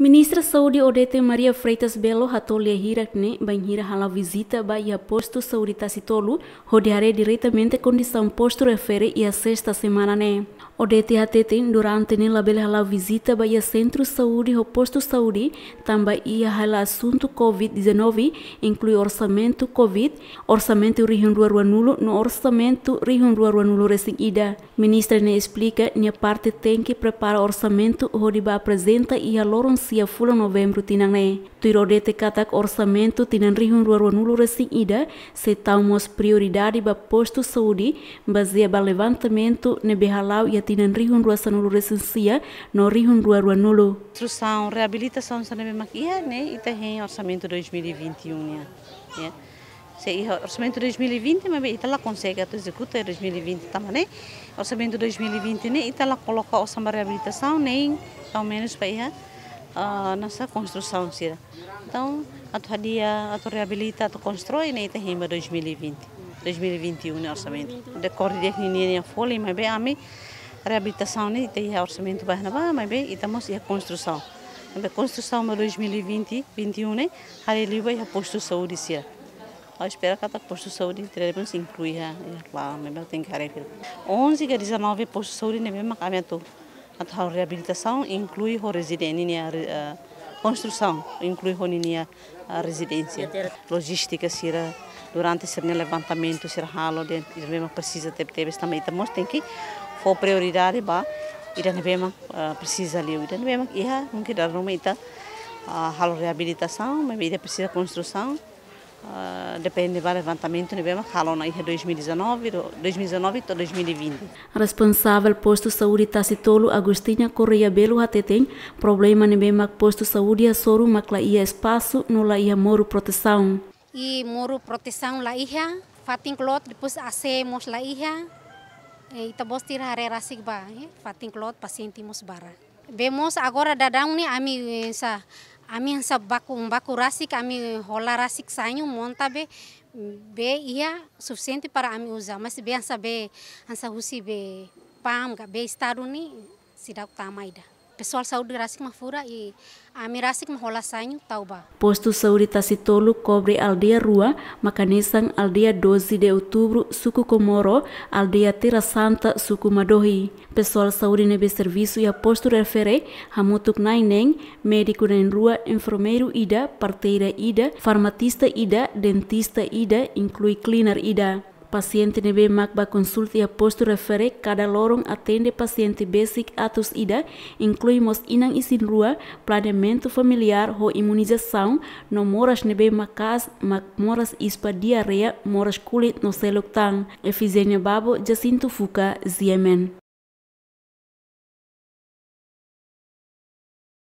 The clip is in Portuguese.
Ministra Saúde Odete Maria Freitas Belo Hatolha Hirakne banhira hala visita ba ia posto saúde Tacitolu, rodeare diretamente condição posto refere ia sexta semana né. Odete Hatete durante ne label hala visita ba ia centro saúde ho posto saúde, tamba ia hala assunto COVID-19, inclui orçamento COVID, orçamento rihun ruanulu no orçamento rihun ruanulu nulo ida. Ministra ne explica, ne parte tem que prepara orçamento, rodiba apresenta ia loron sia fulan novembro tinang ne. Tuirode te katak orçamento tinan rihun ruaruan ulu resing ida, se taumos prioridade ba posto saúde, baseia ba levantamento ne behalau ia tinan rihun ruasan ulu resing sia, no rihun ruaruan ulu. Instrução, reabilitação, sanebe maquia, é, né, ita hen orçamento 2021, né. Yeah. É. Se o orçamento 2020, mas lá consegue executar 2020 também. Orçamento 2020, né? lá coloca samba reabilitação, nem ao menos para a nossa construção Então, Então, tua dia, tua reabilita, a constrói na Itahima 2020, 2021 no orçamento. Decorre de que ninguém né, folha, mas bem a mim, reabilitação né, tem orçamento vai na mas bem, estamos e então, a construção. A construção de 2020, 2021 né, ali ele vai a posto saúde a Eu espero que a posto saúde teremos incluir a eh, lá, mas bem tem que 11 e 19 posto saúde nem né, mesmo caminho a tal reabilitação inclui o residente a construção, inclui o a residência. Logística será durante esse levantamento, será ralo, mesmo precisa ter teve também, então tem que for prioridade ba, e ida mesmo eh, precisa ali, ida mesmo ia ah, não quer dar uma tá? ah, ita ralo reabilitação, mas ida precisa construção depende né? né? é do levantamento, tivemos calor na 2019, 2019 ou 2020. Responsável posto saúde Tacitolo Agostinha Correia Belo até tem problema no né? posto saúde só soro maclaia espaço no ia moro proteção. E moro proteção laia, fatin clot, depois acemos laia, e tabos então tirar a sigba, fatin clot, paciente mos Vemos agora dadão, né, ami, sa Ami yang baku baku rasik, ami hola rasik sanyu monta be be ia suficiente para ami uza mas be sab be hansa husi be pam ga be estado sidak tamaida. ida pessoal saúde Rasik Mafura e a Mirasik sanyu Tauba. Posto saúde tasitolu cobre aldeia Rua, makanisang aldeia 12 de outubro, suku Komoro, aldeia Terra Santa, suku Madohi. Pessoal saúde nebe serviço e a posto refere, Hamutuk Nainen, médico nen rua, enfermeiro Ida, parteira Ida, farmatista Ida, dentista Ida, inclui cleaner Ida. Paciente nebe makba consulti a posto refere kada lorong atende paciente basic atus ida, inclui mos inang isin rua, planeamento familiar ho imunização, no moras nebe makas, mak moras ispa diarreia, moras kulit no selok tang. Efizenia babo Jacinto Fuca, Ziemen.